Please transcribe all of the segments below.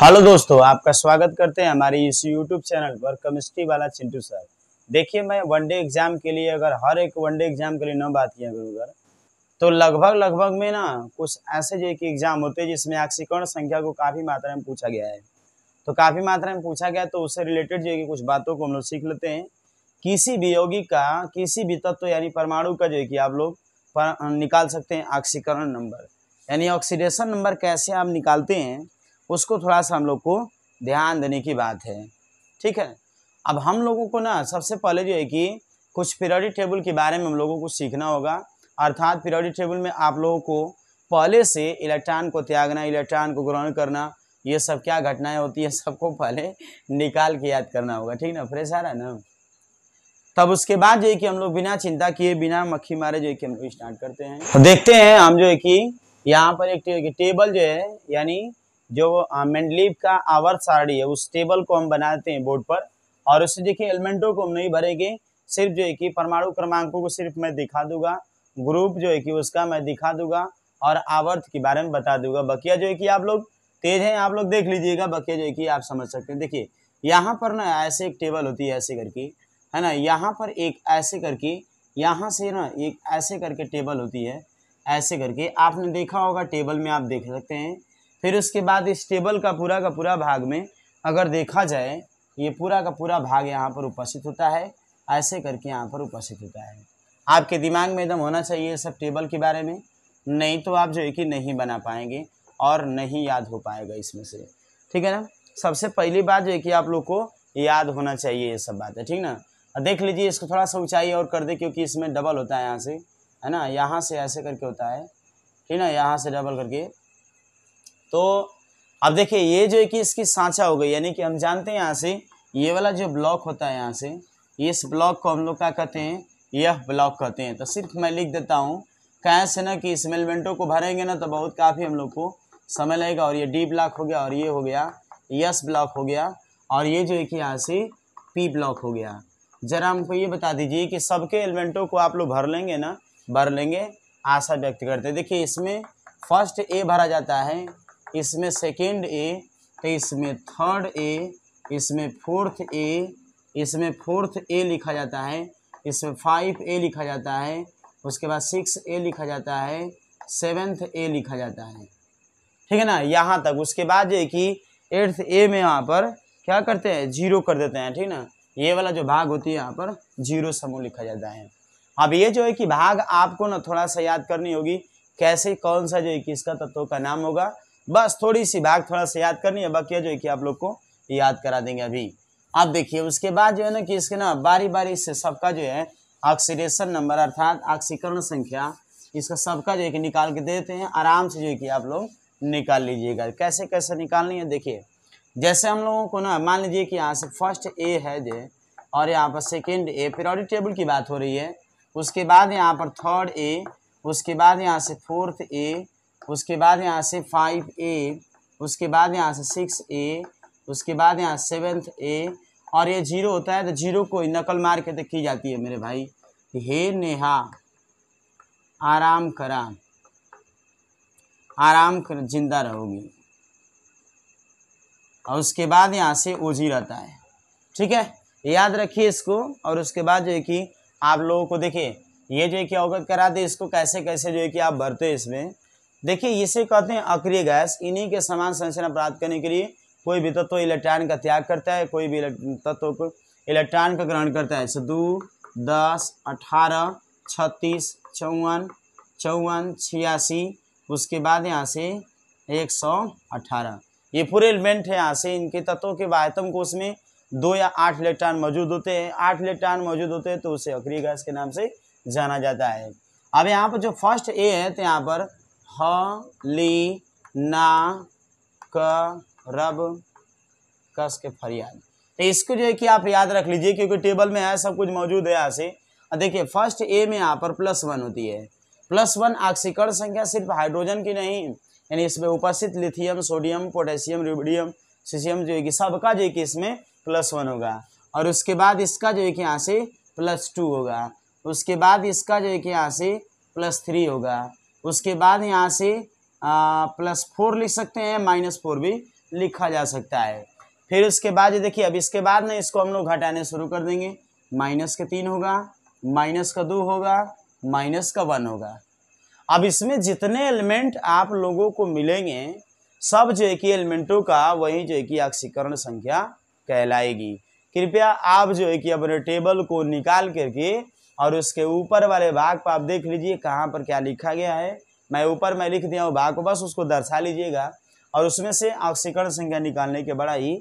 hello दोस्तों आपका स्वागत करते हैं हमारे इस यूट्यूब चैनल पर केमिस्ट्री वाला चिंटू सर देखिए मैं वनडे एग्जाम के लिए अगर हर एक वनडे एग्जाम के लिए नौ बात किया करूँ अगर तो लगभग लगभग में ना कुछ ऐसे जो कि एग्जाम होते हैं जिसमें आक्सीकरण संख्या को काफ़ी मात्रा में पूछा गया है तो काफ़ी मात्रा में पूछा गया तो उससे रिलेटेड जो है कि कुछ बातों को हम लोग सीख लेते हैं किसी भी यौगिक का किसी भी तत्व यानी परमाणु का जो है कि आप लोग निकाल सकते हैं ऑक्सीकरण नंबर यानी ऑक्सीडेशन नंबर कैसे आप निकालते हैं उसको थोड़ा सा हम लोग को ध्यान देने की बात है ठीक है अब हम लोगों को ना सबसे पहले जो है कि कुछ पीरियडिक टेबल के बारे में हम लोगों को सीखना होगा अर्थात पीरियडिक टेबल में आप लोगों को पहले से इलेक्ट्रॉन को त्यागना इलेक्ट्रॉन को ग्रहण करना ये सब क्या घटनाएं होती है सबको पहले निकाल के याद करना होगा ठीक ना फ्रेश आ रहा ना तब उसके बाद जो है कि हम लोग बिना चिंता किए बिना मक्खी मारे जो है कि हम लोग स्टार्ट करते हैं देखते हैं हम जो है कि यहाँ पर एक टेबल जो है यानी जो मेंडलीव का आवर्त सारणी है उस टेबल को हम बनाते हैं बोर्ड पर और उससे देखिए एलिमेंटों को हम नहीं भरेंगे सिर्फ जो है कि परमाणु क्रमांकों को सिर्फ मैं दिखा दूंगा ग्रुप जो है कि उसका मैं दिखा दूंगा और आवर्त के बारे में बता दूंगा बकिया जो है कि आप लोग तेज हैं आप लोग देख लीजिएगा बकिया जो है कि आप समझ सकते हैं देखिए यहाँ पर ना ऐसे एक टेबल होती है ऐसे करके है ना यहाँ पर एक ऐसे करके यहाँ से ना एक ऐसे करके टेबल होती है ऐसे करके आपने देखा होगा टेबल में आप देख सकते हैं फिर उसके बाद इस टेबल का पूरा का पूरा भाग में अगर देखा जाए ये पूरा का पूरा भाग यहाँ पर उपस्थित होता है ऐसे करके यहाँ पर उपस्थित होता है आपके दिमाग में एकदम होना चाहिए सब टेबल के बारे में नहीं तो आप जो है कि नहीं बना पाएंगे और नहीं याद हो पाएगा इसमें से ठीक है ना सबसे पहली बात जो है कि आप लोग को याद होना चाहिए ये सब बात है ठीक ना देख लीजिए इसको थोड़ा सा ऊंचाई और कर दे क्योंकि इसमें डबल होता है यहाँ से है ना यहाँ से ऐसे करके होता है ठीक ना यहाँ से डबल करके तो अब देखिए ये जो है कि इसकी सांचा हो गई यानी कि हम जानते हैं यहाँ से ये वाला जो ब्लॉक होता है यहाँ से इस ब्लॉक को हम लोग क्या कहते हैं यह ब्लॉक कहते हैं तो सिर्फ मैं लिख देता हूँ कहाँ से ना कि इस मेलमेंटो को भरेंगे ना तो बहुत काफ़ी हम लोग को समय लगेगा और ये डी ब्लॉक हो गया और ये हो गया यस ब्लॉक हो गया और ये जो है कि यहाँ से पी ब्लॉक हो गया ज़रा हमको ये बता दीजिए कि सबके एलिमेंटों को आप लोग भर लेंगे ना भर लेंगे आशा व्यक्त करते देखिए इसमें फर्स्ट ए भरा जाता है इसमें सेकेंड ए तो इसमें थर्ड ए इसमें फोर्थ ए इसमें फोर्थ ए लिखा जाता है इसमें फाइव ए लिखा जाता है उसके बाद सिक्स ए लिखा जाता है सेवेंथ ए लिखा जाता है ठीक है ना यहाँ तक उसके बाद ये कि एट्थ ए में यहाँ पर क्या करते हैं जीरो कर देते हैं ठीक ना ये वाला जो भाग होती है यहाँ पर जीरो समूह लिखा जाता है अब ये जो है कि भाग आपको ना थोड़ा सा याद करनी होगी कैसे कौन सा जो है कि इसका तत्वों का नाम होगा बस थोड़ी सी भाग थोड़ा सा याद करनी है बाकी जो है कि आप लोग को याद करा देंगे अभी आप देखिए उसके बाद जो है ना कि इसके ना बारी बारी से सबका जो है ऑक्सीडेशन नंबर अर्थात ऑक्सीकरण संख्या इसका सबका जो है कि निकाल के देते हैं आराम से जो है कि आप लोग निकाल लीजिएगा कैसे कैसे निकालनी है देखिए जैसे हम लोगों को ना मान लीजिए कि यहाँ से फर्स्ट ए है जो और यहाँ पर सेकेंड ए पीरियोडिक टेबल की बात हो रही है उसके बाद यहाँ पर थर्ड ए उसके बाद यहाँ से फोर्थ ए उसके बाद यहाँ से फाइव ए उसके बाद यहाँ से सिक्स ए उसके बाद यहाँ सेवेंथ ए और ये जीरो होता है तो जीरो को नकल मार के तो की जाती है मेरे भाई हे नेहा आराम करा आराम कर जिंदा रहोगी और उसके बाद यहाँ से ओजी रहता है ठीक है याद रखिए इसको और उसके बाद जो है कि आप लोगों को देखिए ये जो है कि अवगत करा दे इसको कैसे कैसे जो है कि आप भरते इसमें देखिए इसे कहते हैं अक्रिय गैस इन्हीं के समान संरचना प्राप्त करने के लिए कोई भी तत्व इलेक्ट्रॉन का त्याग करता है कोई भी तत्व को इलेक्ट्रॉन का ग्रहण करता है दो दस अठारह छत्तीस चौवन चौवन छियासी उसके बाद यहाँ से एक सौ अठारह ये पूरे एलिमेंट है यहाँ से इनके तत्वों के बाह्यतम कोष में दो या आठ इलेक्ट्रॉन मौजूद होते हैं आठ इलेक्ट्रॉन मौजूद होते हैं तो उसे अक्रिय गैस के नाम से जाना जाता है अब यहाँ पर जो फर्स्ट ए है तो यहाँ पर ह ली ना क रब कस के फरियाद तो इसको जो है कि आप याद रख लीजिए क्योंकि टेबल में है सब कुछ मौजूद है यहाँ से देखिए फर्स्ट ए में यहाँ पर प्लस वन होती है प्लस वन आक्सीकरण संख्या सिर्फ हाइड्रोजन की नहीं यानी इसमें उपस्थित lithium sodium potassium rubidium caesium जो है कि सबका जो है कि इसमें प्लस वन होगा और उसके बाद इसका जो है कि यहाँ से प्लस टू होगा उसके बाद इसका जो है कि यहाँ से प्लस थ्री होगा उसके बाद यहाँ से प्लस फोर लिख सकते हैं माइनस फोर भी लिखा जा सकता है फिर उसके बाद ये देखिए अब इसके बाद ना इसको हम लोग घटाने शुरू कर देंगे माइनस का तीन होगा माइनस का दो होगा माइनस का वन होगा अब इसमें जितने एलिमेंट आप लोगों को मिलेंगे सब जो है कि एलिमेंटों का वही जो है कि अक्षीकरण संख्या कहलाएगी कृपया आप जो है कि अपने टेबल को निकाल करके और उसके ऊपर वाले भाग पर आप देख लीजिए कहाँ पर क्या लिखा गया है मैं ऊपर मैं लिख दिया हूँ भाग को बस उसको दर्शा लीजिएगा और उसमें से ऑक्सीकरण संख्या निकालने के बड़ा ही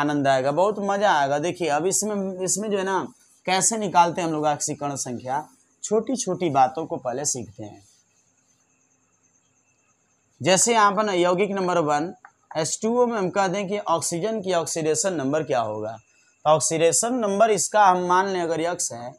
आनंद आएगा बहुत मज़ा आएगा देखिए अब इसमें इसमें जो है ना कैसे निकालते हैं हम लोग ऑक्सीकरण संख्या छोटी छोटी बातों को पहले सीखते हैं जैसे यहाँ पर यौगिक नंबर वन एस टू में हम कह दें कि ऑक्सीजन की ऑक्सीडेशन नंबर क्या होगा तो ऑक्सीडेशन नंबर इसका हम मान लें अगर यक्स है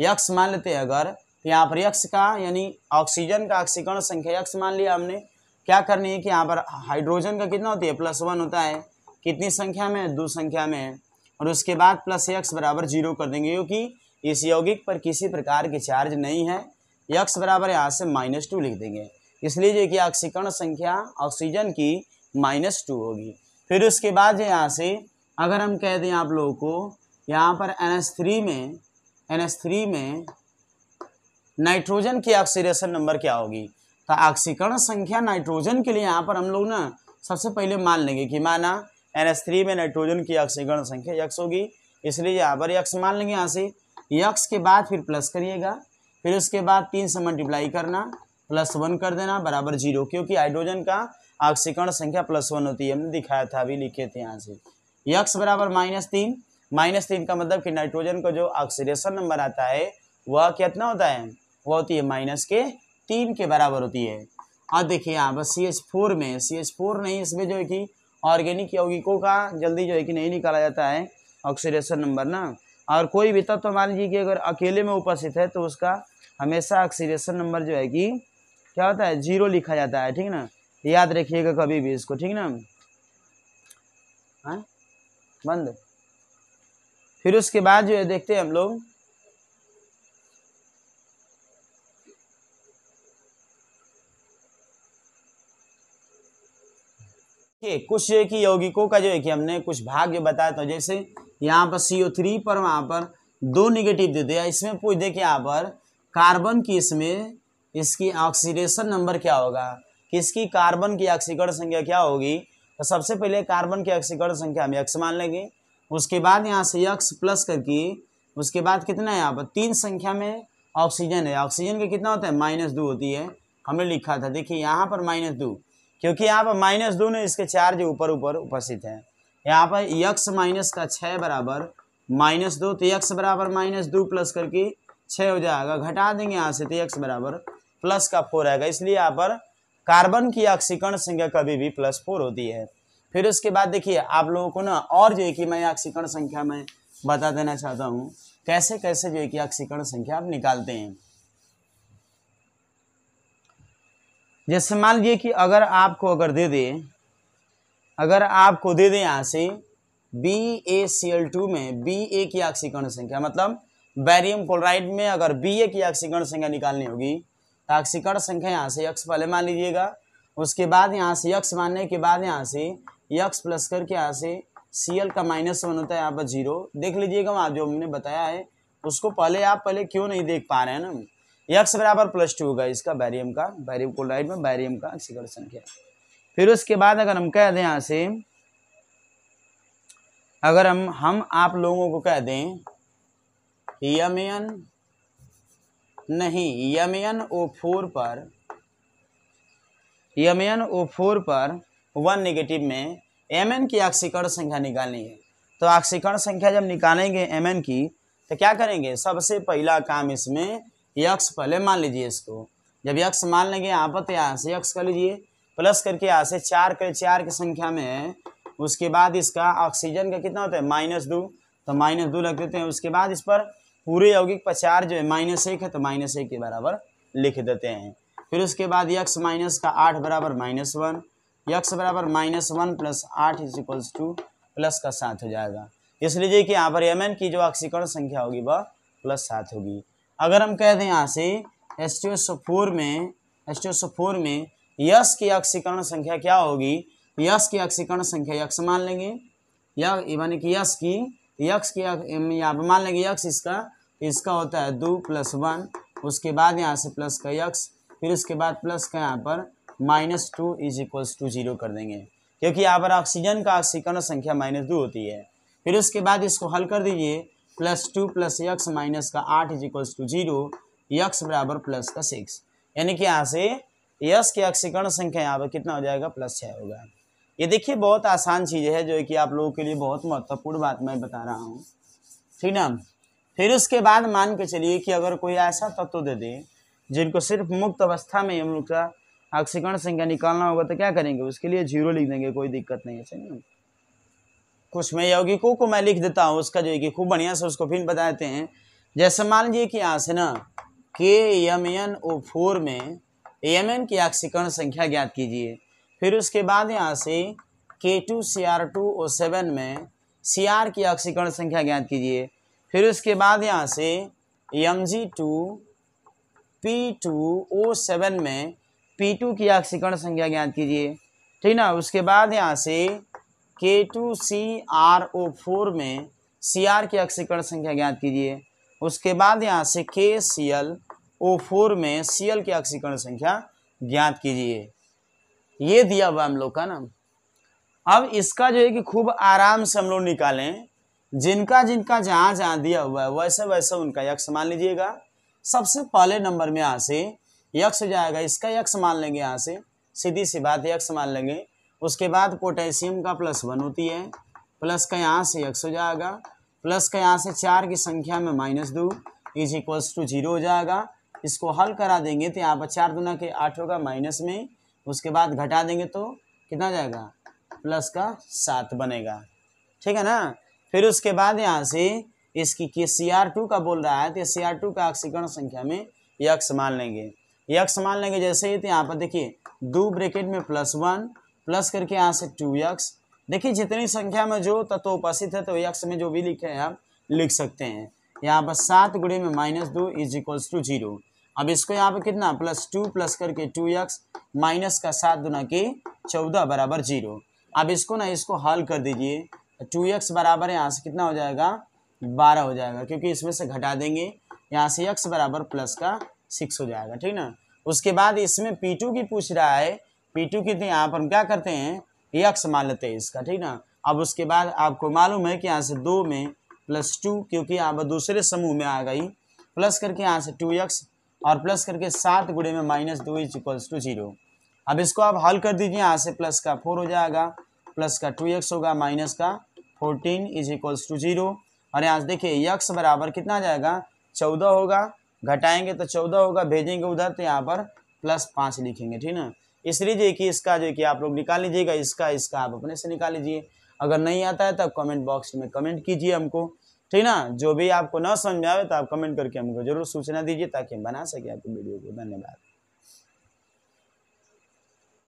यक्स मान लेते हैं अगर तो यहाँ पर यक्स का यानी ऑक्सीजन का ऑक्सीकरण संख्या यक्स मान लिया हमने क्या करनी है कि यहाँ पर हाइड्रोजन का कितना होती है प्लस वन होता है कितनी संख्या में है दो संख्या में है और उसके बाद प्लस यक्स बराबर जीरो कर देंगे क्योंकि इस यौगिक पर किसी प्रकार के चार्ज नहीं है यक्स बराबर यहाँ से माइनस टू लिख देंगे इसलिए जो कि ऑक्सीकरण संख्या ऑक्सीजन की माइनस टू होगी फिर उसके बाद जो यहाँ से अगर हम कह दें आप लोगों को यहाँ पर एन एस थ्री में एन थ्री में नाइट्रोजन की ऑक्सीडेशन नंबर क्या होगी तो ऑक्सीकरण संख्या नाइट्रोजन के लिए यहाँ पर हम लोग ना सबसे पहले मान लेंगे कि माना एन एस थ्री में नाइट्रोजन की ऑक्सीकरण संख्या यक्स होगी इसलिए यहाँ पर यक्स मान लेंगे यहाँ से यक्स के बाद फिर प्लस करिएगा फिर उसके बाद तीन से मल्टीप्लाई करना प्लस वन कर देना बराबर जीरो क्योंकि हाइड्रोजन का ऑक्सीकरण संख्या प्लस वन होती है हमने दिखाया था अभी लिखे थे यहाँ से यक्स बराबर माइनस तीन माइनस तीन का मतलब कि नाइट्रोजन का जो ऑक्सीडेशन नंबर आता है वह कितना होता है वह होती है माइनस के तीन के बराबर होती है और देखिए आप सी एच फोर में सी एच फोर नहीं इसमें जो है कि ऑर्गेनिक यौगिकों का जल्दी जो है कि नहीं निकाला जाता है ऑक्सीडेशन नंबर ना और कोई भी तत्व तो मान लीजिए कि अगर अकेले में उपस्थित है तो उसका हमेशा ऑक्सीडेशन नंबर जो है कि क्या होता है जीरो लिखा जाता है ठीक ना याद रखिएगा कभी भी इसको ठीक ना हाँ बंद फिर उसके बाद जो है देखते हैं हम लोग कुछ जो है कि यौगिकों का जो है कि हमने कुछ भाग जो बताया था जैसे यहाँ पर CO3 थ्री पर वहां पर दो निगेटिव दे दिया इसमें पूछ दे कि यहाँ पर कार्बन की इसमें इसकी ऑक्सीडेशन नंबर क्या होगा किसकी कार्बन की ऑक्सीकरण संख्या क्या होगी तो सबसे पहले कार्बन की ऑक्सीकरण संख्या हम एक्स मान लेंगे उसके बाद यहाँ से यक्स प्लस करके उसके बाद कितना है यहाँ पर तीन संख्या में ऑक्सीजन है ऑक्सीजन का कितना होता है माइनस दो होती है हमने लिखा था देखिए यहाँ पर माइनस दो क्योंकि यहाँ पर माइनस दो ने इसके चार्ज ऊपर ऊपर उपस्थित है यहाँ पर यक्स माइनस का छः बराबर माइनस दो तो यक्स बराबर माइनस दो प्लस करके छः हो जाएगा घटा देंगे यहाँ से तो यक्स बराबर प्लस का फोर आएगा इसलिए यहाँ पर कार्बन की ऑक्सीकरण संख्या कभी भी प्लस फोर होती है फिर उसके बाद देखिए आप लोगों को ना और जो है कि मैं अक्षिकर्ण संख्या में बता देना चाहता हूँ कैसे कैसे जो है कि अक्षिकर्ण संख्या आप निकालते हैं जैसे मान लीजिए कि अगर आपको अगर दे दे अगर आपको दे दे यहाँ से B A C L two में बी ए की अक्षिकर्ण संख्या मतलब बैरियम क्लोराइड में अगर बी ए की अक्षिकर्ण संख्या निकालनी होगी तो अक्षिकर्ण संख्या यहाँ से यक्ष पहले मान लीजिएगा उसके बाद यहाँ से यक्ष मानने के बाद यहाँ से यक्स प्लस करके यहाँ से सी एल का माइनस वन होता है यहाँ पर जीरो देख लीजिएगा वहाँ जो हमने बताया है उसको पहले आप पहले क्यों नहीं देख पा रहे हैं ना यक्स बराबर प्लस टू होगा इसका बैरियम का बैरियम क्लोराइड में बैरियम का शिखर संख्या फिर उसके बाद अगर हम कह दें यहाँ से अगर हम हम आप लोगों को कह दें यम एन नहीं यम एन ओ फोर पर यम एन ओ फोर पर वन निगेटिव में एम एन की आक्सीकरण संख्या निकालनी है तो आक्सीकरण संख्या जब निकालेंगे एम एन की तो क्या करेंगे सबसे पहला काम इसमें यक्स पहले मान लीजिए इसको जब यक्स मान लेंगे यहाँ पर तो यहाँ से यक्स कर लीजिए प्लस करके यहाँ से चार कर चार की संख्या में है उसके बाद इसका ऑक्सीजन का कितना होता है माइनस दो तो माइनस दो रख देते हैं उसके बाद इस पर पूरे यौगिक पर चार जो है माइनस एक है तो माइनस एक के बराबर लिख देते हैं फिर उसके बाद यक्स माइनस का आठ बराबर माइनस वन यक्स बराबर माइनस वन प्लस आठ इज इक्वल्स टू प्लस का सात हो जाएगा इस लीजिए कि यहाँ पर एन की जो अक्षीकरण संख्या होगी वह प्लस सात होगी अगर हम कह दें यहाँ से एस टी एस फोर में एस टी एस फोर में यश की अक्षीकरण संख्या क्या होगी यश की अक्षीकरण संख्या यक्ष मान लेंगे यानी कि यश की यक्ष की यहाँ पर मान लेंगे यक्ष इसका इसका होता है दो प्लस वन उसके बाद यहाँ से प्लस का यक्ष फिर उसके बाद प्लस का यहाँ पर minus two is equals to zero कर देंगे क्योंकि यहाँ पर ऑक्सीजन का ऑक्सीकरण संख्या माइनस दो होती है फिर उसके बाद इसको हल कर दीजिए plus two plus x minus का आठ is equals to zero x बराबर प्लस का सिक्स यानी कि यहाँ से यक्स की ऑक्सीकरण संख्या यहाँ पर कितना हो जाएगा प्लस छः होगा ये देखिए बहुत आसान चीज़ है जो कि आप लोगों के लिए बहुत महत्वपूर्ण बात मैं बता रहा हूँ ठीक ना फिर उसके बाद मान के चलिए कि अगर कोई ऐसा तत्व दे दे जिनको सिर्फ मुक्त अवस्था में हम लोग का अक्षिकण संख्या निकालना होगा तो क्या करेंगे उसके लिए जीरो लिख देंगे कोई दिक्कत नहीं है सही कुछ में यौगिकों को मैं लिख देता हूँ उसका जो है कि खूब बढ़िया से उसको फिर बताते हैं जैसे मान लीजिए कि यहाँ से ना K M N O four में एम एन की ऑक्सीकरण संख्या ज्ञात कीजिए फिर उसके बाद यहाँ से K two C R two O seven में सी आर की ऑक्सीकरण संख्या ज्ञात कीजिए फिर उसके बाद यहाँ से M G two P two O seven में पी टू की आक्सीकरण संख्या ज्ञात कीजिए ठीक ना उसके बाद यहाँ से K two C R O four में सी आर की आक्सीकरण संख्या ज्ञात कीजिए उसके बाद यहाँ से के सी एल ओ फोर में सी एल की आक्सीकरण संख्या ज्ञात कीजिए ये दिया हुआ हम लोग का ना अब इसका जो है कि खूब आराम से हम लोग निकालें जिनका जिनका जहाँ जहाँ दिया हुआ है वैसे वैसे उनका यक्ष मान लीजिएगा सबसे पहले नंबर में यहाँ से यक्ष जाएगा इसका यक्ष मान लेंगे यहाँ से सीधी सी बात यक्ष मान लेंगे उसके बाद पोटेशियम का प्लस वन होती है प्लस का यहाँ से यक्स हो जाएगा प्लस का यहाँ से चार की संख्या में माइनस दो इज इक्वल्स टू जीरो हो जाएगा इसको हल करा देंगे तो यहाँ पर चार दुना के आठ होगा माइनस में उसके बाद घटा देंगे तो कितना जाएगा प्लस का सात बनेगा ठीक है ना फिर उसके बाद यहाँ से इसकी के सी आर टू का बोल रहा है तो सी आर टू का अक्षीकरण संख्या में यक्ष मान लेंगे यक्स मान लेंगे जैसे ही तो यहाँ पर देखिए दो ब्रेकेट में प्लस वन प्लस करके यहाँ से टू यक्स देखिए जितनी संख्या में जो तत्व उपस्थित है तो यक्स में जो भी लिखे हैं आप लिख सकते हैं यहाँ पर सात गुड़े में माइनस दो इज इक्वल्स टू जीरो अब इसको यहाँ पर कितना प्लस टू प्लस करके टू यक्स माइनस का सात दुना के चौदह बराबर जीरो अब इसको ना इसको हल कर दीजिए टू यक्स बराबर यहाँ से कितना हो जाएगा बारह हो जाएगा क्योंकि इसमें से घटा देंगे यहाँ से यक्स बराबर प्लस का सिक्स हो जाएगा ठीक ना उसके बाद इसमें पी टू की पूछ रहा है पी टू यहाँ आप हम क्या करते हैं यक्स मान लेते हैं इसका ठीक ना अब उसके बाद आपको मालूम है कि यहाँ से दो में प्लस टू क्योंकि पर दूसरे समूह में आ गई प्लस करके यहाँ से टू यक्स और प्लस करके सात गुड़े में माइनस दो इज इक्वल्स टू जीरो अब इसको आप हल कर दीजिए यहाँ से प्लस का फोर हो जाएगा प्लस का टू एक्स होगा माइनस का fourteen is equals to zero और यहाँ से देखिए यक्स बराबर कितना जाएगा चौदह होगा घटाएंगे तो चौदह होगा भेजेंगे उधर तो यहाँ पर प्लस पाँच लिखेंगे ठीक ना इसलिए जो कि इसका जो कि आप लोग निकाल लीजिएगा इसका इसका आप अपने से निकाल लीजिए अगर नहीं आता है तो आप कमेंट बॉक्स में कमेंट कीजिए हमको ठीक ना जो भी आपको ना समझ में आए तो आप कमेंट करके हमको जरूर सूचना दीजिए ताकि हम बना सके आपकी वीडियो को धन्यवाद